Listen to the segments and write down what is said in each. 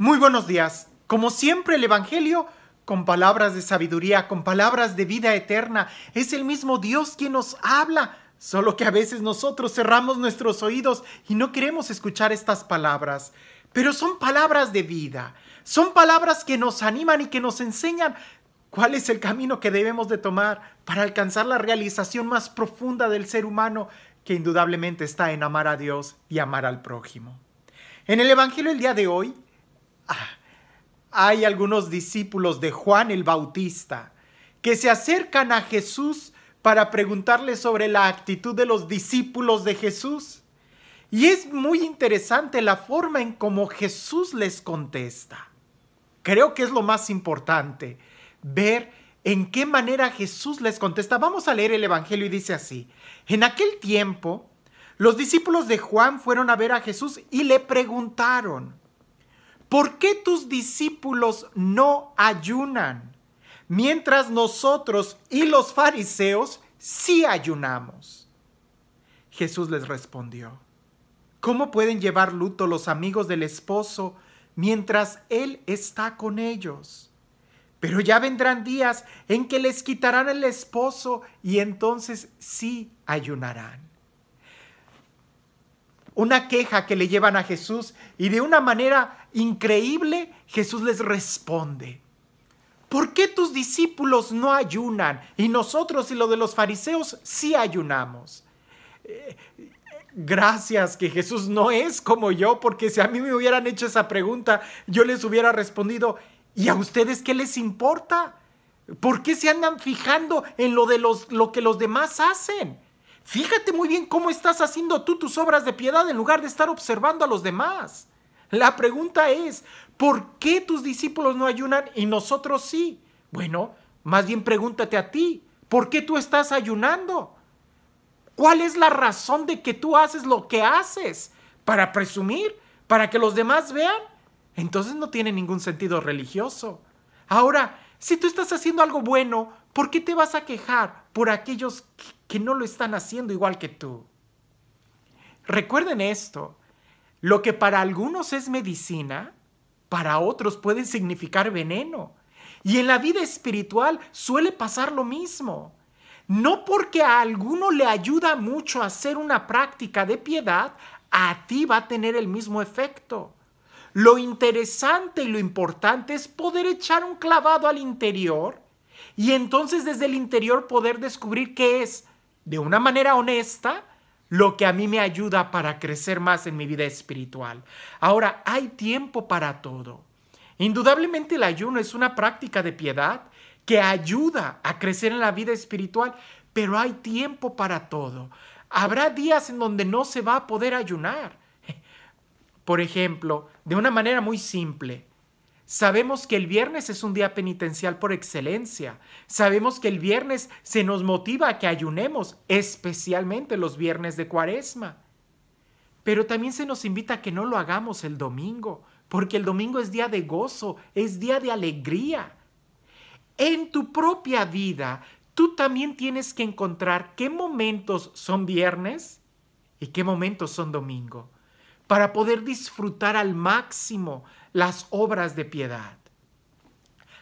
Muy buenos días. Como siempre el Evangelio, con palabras de sabiduría, con palabras de vida eterna, es el mismo Dios quien nos habla, solo que a veces nosotros cerramos nuestros oídos y no queremos escuchar estas palabras. Pero son palabras de vida, son palabras que nos animan y que nos enseñan cuál es el camino que debemos de tomar para alcanzar la realización más profunda del ser humano, que indudablemente está en amar a Dios y amar al prójimo. En el Evangelio el día de hoy, Ah, hay algunos discípulos de Juan el Bautista que se acercan a Jesús para preguntarle sobre la actitud de los discípulos de Jesús. Y es muy interesante la forma en cómo Jesús les contesta. Creo que es lo más importante, ver en qué manera Jesús les contesta. Vamos a leer el Evangelio y dice así, en aquel tiempo los discípulos de Juan fueron a ver a Jesús y le preguntaron, ¿por qué tus discípulos no ayunan? Mientras nosotros y los fariseos sí ayunamos. Jesús les respondió, ¿cómo pueden llevar luto los amigos del esposo mientras él está con ellos? Pero ya vendrán días en que les quitarán el esposo y entonces sí ayunarán una queja que le llevan a Jesús y de una manera increíble Jesús les responde. ¿Por qué tus discípulos no ayunan y nosotros y lo de los fariseos sí ayunamos? Eh, gracias que Jesús no es como yo, porque si a mí me hubieran hecho esa pregunta, yo les hubiera respondido, ¿y a ustedes qué les importa? ¿Por qué se andan fijando en lo, de los, lo que los demás hacen? Fíjate muy bien cómo estás haciendo tú tus obras de piedad en lugar de estar observando a los demás. La pregunta es, ¿por qué tus discípulos no ayunan y nosotros sí? Bueno, más bien pregúntate a ti, ¿por qué tú estás ayunando? ¿Cuál es la razón de que tú haces lo que haces? ¿Para presumir? ¿Para que los demás vean? Entonces no tiene ningún sentido religioso. Ahora, si tú estás haciendo algo bueno, ¿por qué te vas a quejar por aquellos que no lo están haciendo igual que tú. Recuerden esto, lo que para algunos es medicina, para otros puede significar veneno. Y en la vida espiritual suele pasar lo mismo. No porque a alguno le ayuda mucho hacer una práctica de piedad, a ti va a tener el mismo efecto. Lo interesante y lo importante es poder echar un clavado al interior y entonces desde el interior poder descubrir qué es de una manera honesta lo que a mí me ayuda para crecer más en mi vida espiritual. Ahora, hay tiempo para todo. Indudablemente el ayuno es una práctica de piedad que ayuda a crecer en la vida espiritual, pero hay tiempo para todo. Habrá días en donde no se va a poder ayunar. Por ejemplo, de una manera muy simple, Sabemos que el viernes es un día penitencial por excelencia. Sabemos que el viernes se nos motiva a que ayunemos, especialmente los viernes de cuaresma. Pero también se nos invita a que no lo hagamos el domingo, porque el domingo es día de gozo, es día de alegría. En tu propia vida, tú también tienes que encontrar qué momentos son viernes y qué momentos son domingo, para poder disfrutar al máximo, las obras de piedad.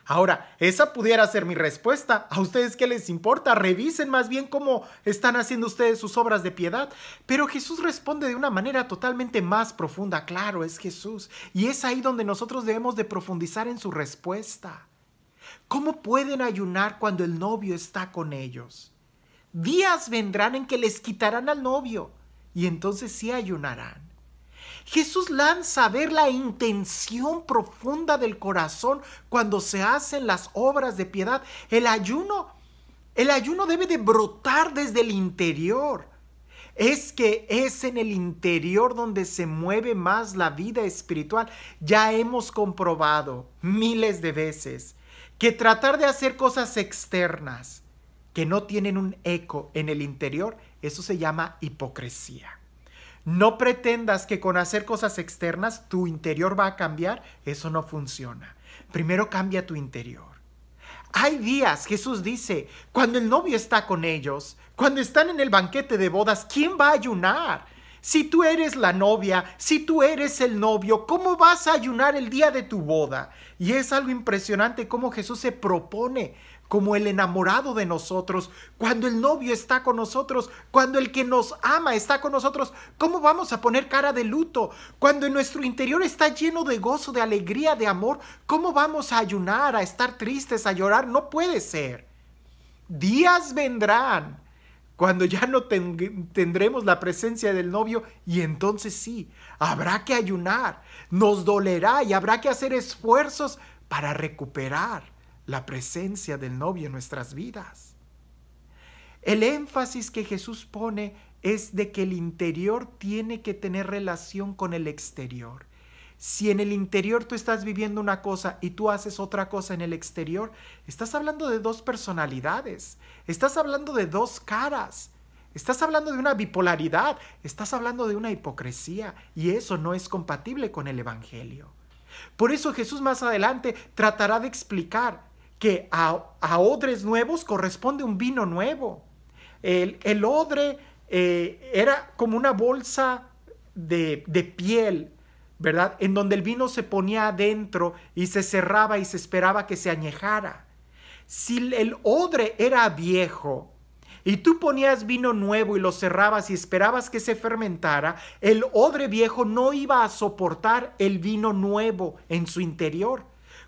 Ahora, esa pudiera ser mi respuesta. ¿A ustedes qué les importa? Revisen más bien cómo están haciendo ustedes sus obras de piedad. Pero Jesús responde de una manera totalmente más profunda. Claro, es Jesús. Y es ahí donde nosotros debemos de profundizar en su respuesta. ¿Cómo pueden ayunar cuando el novio está con ellos? Días vendrán en que les quitarán al novio y entonces sí ayunarán. Jesús lanza a ver la intención profunda del corazón cuando se hacen las obras de piedad. El ayuno, el ayuno debe de brotar desde el interior. Es que es en el interior donde se mueve más la vida espiritual. Ya hemos comprobado miles de veces que tratar de hacer cosas externas que no tienen un eco en el interior, eso se llama hipocresía. No pretendas que con hacer cosas externas tu interior va a cambiar. Eso no funciona. Primero cambia tu interior. Hay días, Jesús dice, cuando el novio está con ellos, cuando están en el banquete de bodas, ¿quién va a ayunar? Si tú eres la novia, si tú eres el novio, ¿cómo vas a ayunar el día de tu boda? Y es algo impresionante cómo Jesús se propone como el enamorado de nosotros, cuando el novio está con nosotros, cuando el que nos ama está con nosotros, ¿cómo vamos a poner cara de luto? Cuando en nuestro interior está lleno de gozo, de alegría, de amor, ¿cómo vamos a ayunar, a estar tristes, a llorar? No puede ser. Días vendrán cuando ya no tendremos la presencia del novio y entonces sí, habrá que ayunar, nos dolerá y habrá que hacer esfuerzos para recuperar la presencia del novio en nuestras vidas. El énfasis que Jesús pone es de que el interior tiene que tener relación con el exterior. Si en el interior tú estás viviendo una cosa y tú haces otra cosa en el exterior, estás hablando de dos personalidades, estás hablando de dos caras, estás hablando de una bipolaridad, estás hablando de una hipocresía y eso no es compatible con el Evangelio. Por eso Jesús más adelante tratará de explicar que a, odres nuevos corresponde un vino nuevo. El, odre eh, era como una bolsa de, de piel, ¿verdad? En donde el vino se ponía adentro y se cerraba y se esperaba que se añejara. Si el odre era viejo, y tú ponías vino nuevo y lo cerrabas y esperabas que se fermentara, el odre viejo no iba a soportar el vino nuevo en su interior.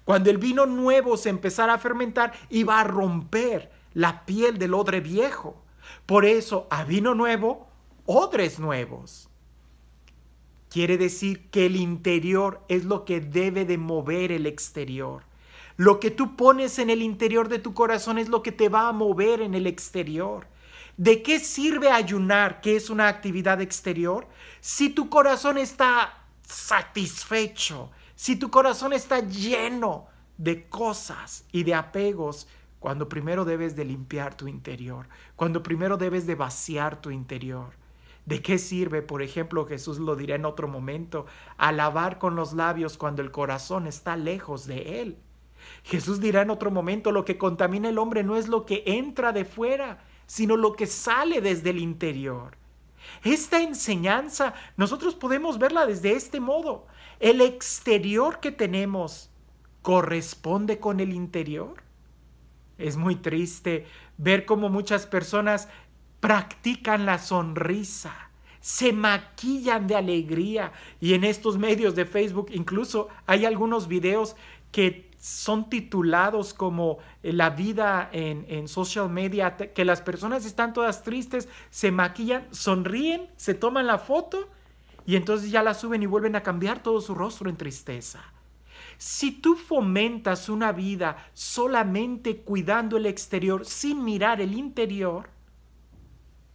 Cuando el vino nuevo se empezara a fermentar, iba a romper la piel del odre viejo. Por eso, a vino nuevo, odres nuevos. Quiere decir que el interior es lo que debe de mover el exterior. Lo que tú pones en el interior de tu corazón es lo que te va a mover en el exterior. ¿De qué sirve ayunar, que es una actividad exterior, si tu corazón está satisfecho, si tu corazón está lleno de cosas y de apegos, cuando primero debes de limpiar tu interior, cuando primero debes de vaciar tu interior. ¿De qué sirve, por ejemplo, Jesús lo dirá en otro momento, alabar con los labios cuando el corazón está lejos de él? Jesús dirá en otro momento, lo que contamina el hombre no es lo que entra de fuera, sino lo que sale desde el interior. Esta enseñanza nosotros podemos verla desde este modo. El exterior que tenemos corresponde con el interior. Es muy triste ver cómo muchas personas practican la sonrisa, se maquillan de alegría y en estos medios de Facebook incluso hay algunos videos que son titulados como eh, la vida en, social media, que las personas están todas tristes, se maquillan, sonríen, se toman la foto y entonces ya la suben y vuelven a cambiar todo su rostro en tristeza. Si tú fomentas una vida solamente cuidando el exterior sin mirar el interior,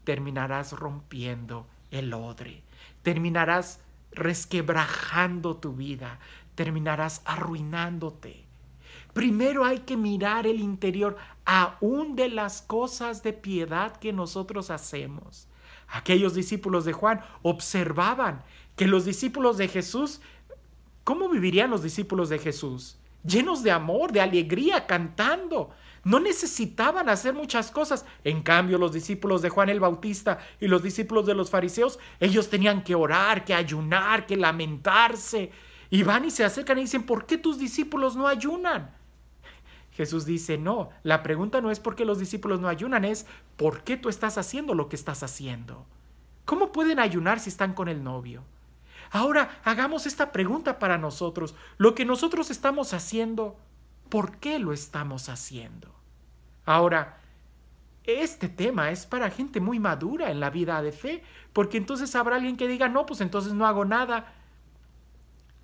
terminarás rompiendo el odre, terminarás resquebrajando tu vida, terminarás arruinándote. Primero hay que mirar el interior, aún de las cosas de piedad que nosotros hacemos. Aquellos discípulos de Juan observaban que los discípulos de Jesús, ¿cómo vivirían los discípulos de Jesús? Llenos de amor, de alegría, cantando. No necesitaban hacer muchas cosas. En cambio, los discípulos de Juan el Bautista y los discípulos de los fariseos, ellos tenían que orar, que ayunar, que lamentarse. Y van y se acercan y dicen, ¿por qué tus discípulos no ayunan? Jesús dice, no, la pregunta no es por qué los discípulos no ayunan, es por qué tú estás haciendo lo que estás haciendo. ¿Cómo pueden ayunar si están con el novio? Ahora hagamos esta pregunta para nosotros. Lo que nosotros estamos haciendo, ¿por qué lo estamos haciendo? Ahora, este tema es para gente muy madura en la vida de fe, porque entonces habrá alguien que diga, no, pues entonces no hago nada.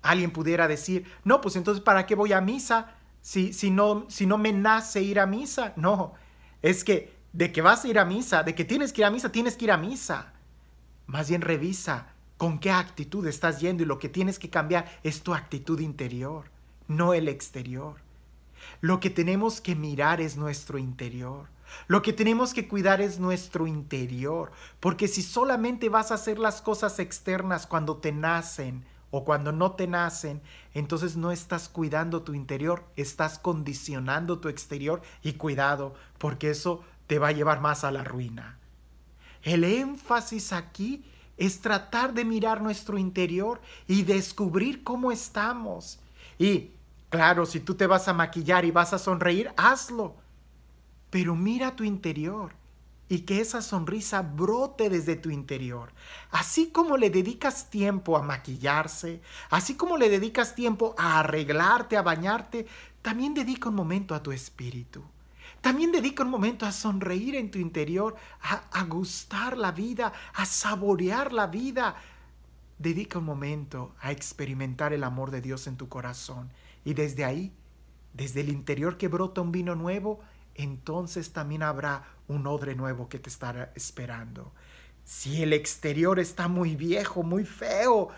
Alguien pudiera decir, no, pues entonces ¿para qué voy a misa? si, no, si no me nace ir a misa. No, es que de que vas a ir a misa, de que tienes que ir a misa, tienes que ir a misa. Más bien revisa con qué actitud estás yendo y lo que tienes que cambiar es tu actitud interior, no el exterior. Lo que tenemos que mirar es nuestro interior. Lo que tenemos que cuidar es nuestro interior, porque si solamente vas a hacer las cosas externas cuando te nacen, o cuando no te nacen, entonces no estás cuidando tu interior, estás condicionando tu exterior y cuidado, porque eso te va a llevar más a la ruina. El énfasis aquí es tratar de mirar nuestro interior y descubrir cómo estamos. Y claro, si tú te vas a maquillar y vas a sonreír, hazlo, pero mira tu interior y que esa sonrisa brote desde tu interior. Así como le dedicas tiempo a maquillarse, así como le dedicas tiempo a arreglarte, a bañarte, también dedica un momento a tu espíritu. También dedica un momento a sonreír en tu interior, a, gustar la vida, a saborear la vida. Dedica un momento a experimentar el amor de Dios en tu corazón. Y desde ahí, desde el interior que brota un vino nuevo, entonces también habrá un odre nuevo que te estará esperando. Si el exterior está muy viejo, muy feo,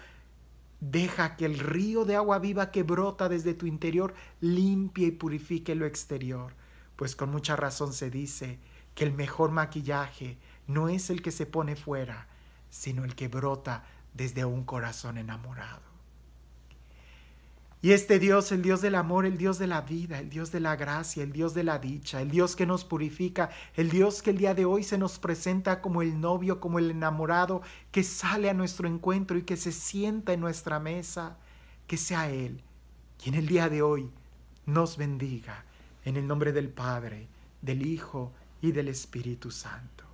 deja que el río de agua viva que brota desde tu interior limpie y purifique lo exterior, pues con mucha razón se dice que el mejor maquillaje no es el que se pone fuera, sino el que brota desde un corazón enamorado. Y este Dios, el Dios del amor, el Dios de la vida, el Dios de la gracia, el Dios de la dicha, el Dios que nos purifica, el Dios que el día de hoy se nos presenta como el novio, como el enamorado, que sale a nuestro encuentro y que se sienta en nuestra mesa, que sea Él quien el día de hoy nos bendiga en el nombre del Padre, del Hijo y del Espíritu Santo.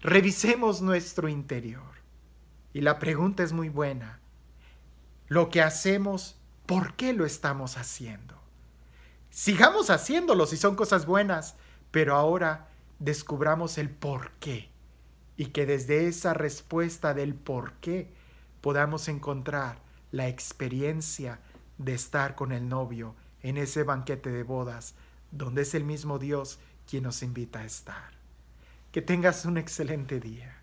Revisemos nuestro interior. Y la pregunta es muy buena lo que hacemos, ¿por qué lo estamos haciendo? Sigamos haciéndolo si son cosas buenas, pero ahora descubramos el por qué y que desde esa respuesta del por qué podamos encontrar la experiencia de estar con el novio en ese banquete de bodas, donde es el mismo Dios quien nos invita a estar. Que tengas un excelente día.